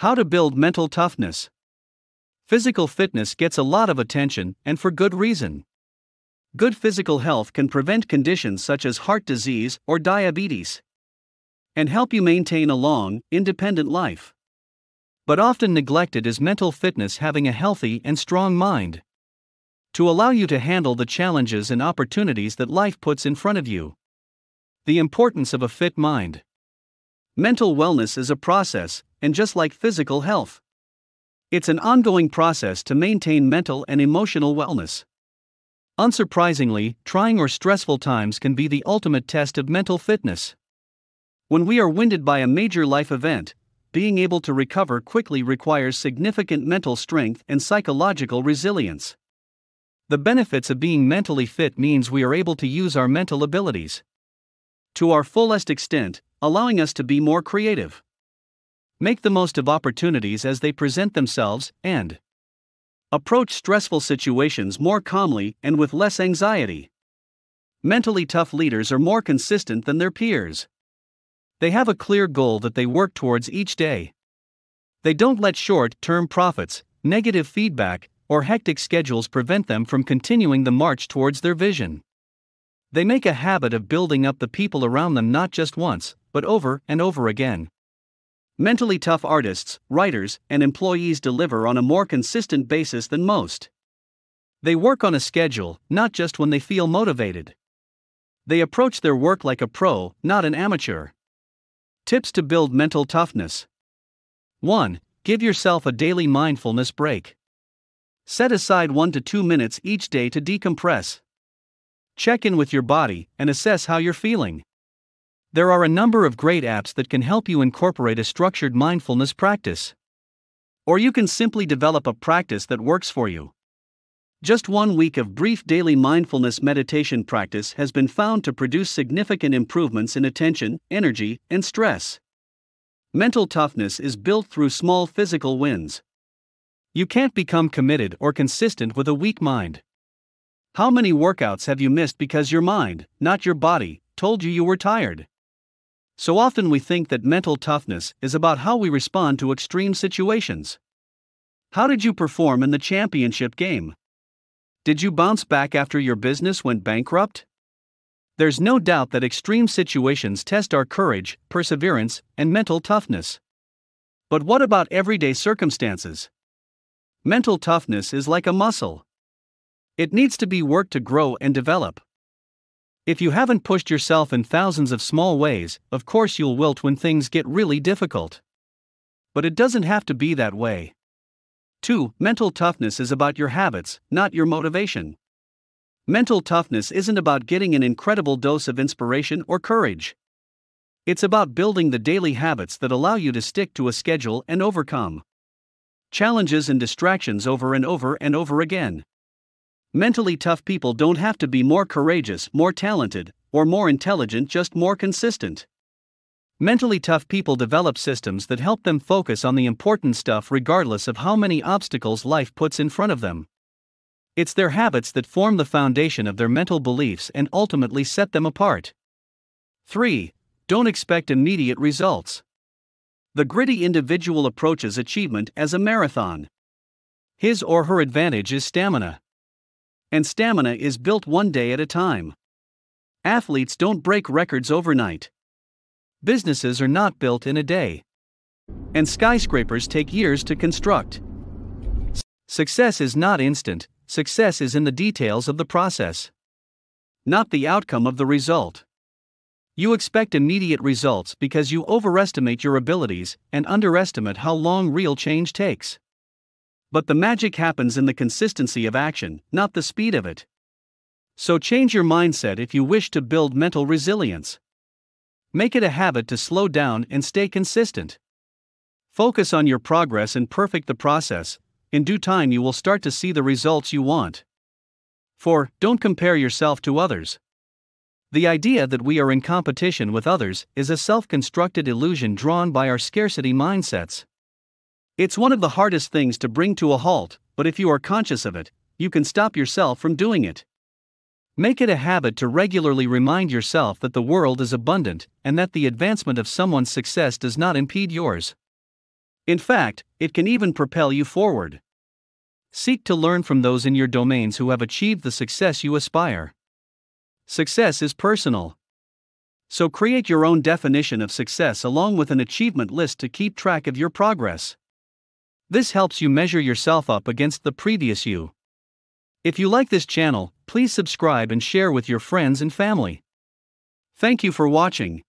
How to build mental toughness. Physical fitness gets a lot of attention, and for good reason. Good physical health can prevent conditions such as heart disease or diabetes and help you maintain a long, independent life. But often neglected is mental fitness having a healthy and strong mind to allow you to handle the challenges and opportunities that life puts in front of you. The importance of a fit mind. Mental wellness is a process, and just like physical health, it's an ongoing process to maintain mental and emotional wellness. Unsurprisingly, trying or stressful times can be the ultimate test of mental fitness. When we are winded by a major life event, being able to recover quickly requires significant mental strength and psychological resilience. The benefits of being mentally fit means we are able to use our mental abilities to our fullest extent, allowing us to be more creative, Make the most of opportunities as they present themselves and approach stressful situations more calmly and with less anxiety. Mentally tough leaders are more consistent than their peers. They have a clear goal that they work towards each day. They don't let short term profits, negative feedback, or hectic schedules prevent them from continuing the march towards their vision. They make a habit of building up the people around them not just once, but over and over again, mentally tough artists, writers, and employees deliver on a more consistent basis than most. They work on a schedule, not just when they feel motivated. They approach their work like a pro, not an amateur. Tips to build mental toughness 1. Give yourself a daily mindfulness break. Set aside 1 to 2 minutes each day to decompress. Check in with your body and assess how you're feeling. There are a number of great apps that can help you incorporate a structured mindfulness practice. Or you can simply develop a practice that works for you. Just one week of brief daily mindfulness meditation practice has been found to produce significant improvements in attention, energy, and stress. Mental toughness is built through small physical wins. You can't become committed or consistent with a weak mind. How many workouts have you missed because your mind, not your body, told you you were tired? So often we think that mental toughness is about how we respond to extreme situations. How did you perform in the championship game? Did you bounce back after your business went bankrupt? There's no doubt that extreme situations test our courage, perseverance, and mental toughness. But what about everyday circumstances? Mental toughness is like a muscle. It needs to be worked to grow and develop. If you haven't pushed yourself in thousands of small ways, of course you'll wilt when things get really difficult. But it doesn't have to be that way. 2. Mental toughness is about your habits, not your motivation. Mental toughness isn't about getting an incredible dose of inspiration or courage. It's about building the daily habits that allow you to stick to a schedule and overcome challenges and distractions over and over and over again. Mentally tough people don't have to be more courageous, more talented, or more intelligent, just more consistent. Mentally tough people develop systems that help them focus on the important stuff regardless of how many obstacles life puts in front of them. It's their habits that form the foundation of their mental beliefs and ultimately set them apart. 3. Don't expect immediate results. The gritty individual approaches achievement as a marathon. His or her advantage is stamina and stamina is built one day at a time. Athletes don't break records overnight. Businesses are not built in a day. And skyscrapers take years to construct. Success is not instant, success is in the details of the process, not the outcome of the result. You expect immediate results because you overestimate your abilities and underestimate how long real change takes. But the magic happens in the consistency of action, not the speed of it. So change your mindset if you wish to build mental resilience. Make it a habit to slow down and stay consistent. Focus on your progress and perfect the process, in due time you will start to see the results you want. 4. Don't compare yourself to others. The idea that we are in competition with others is a self constructed illusion drawn by our scarcity mindsets. It's one of the hardest things to bring to a halt, but if you are conscious of it, you can stop yourself from doing it. Make it a habit to regularly remind yourself that the world is abundant and that the advancement of someone's success does not impede yours. In fact, it can even propel you forward. Seek to learn from those in your domains who have achieved the success you aspire. Success is personal. So create your own definition of success along with an achievement list to keep track of your progress. This helps you measure yourself up against the previous you. If you like this channel, please subscribe and share with your friends and family. Thank you for watching.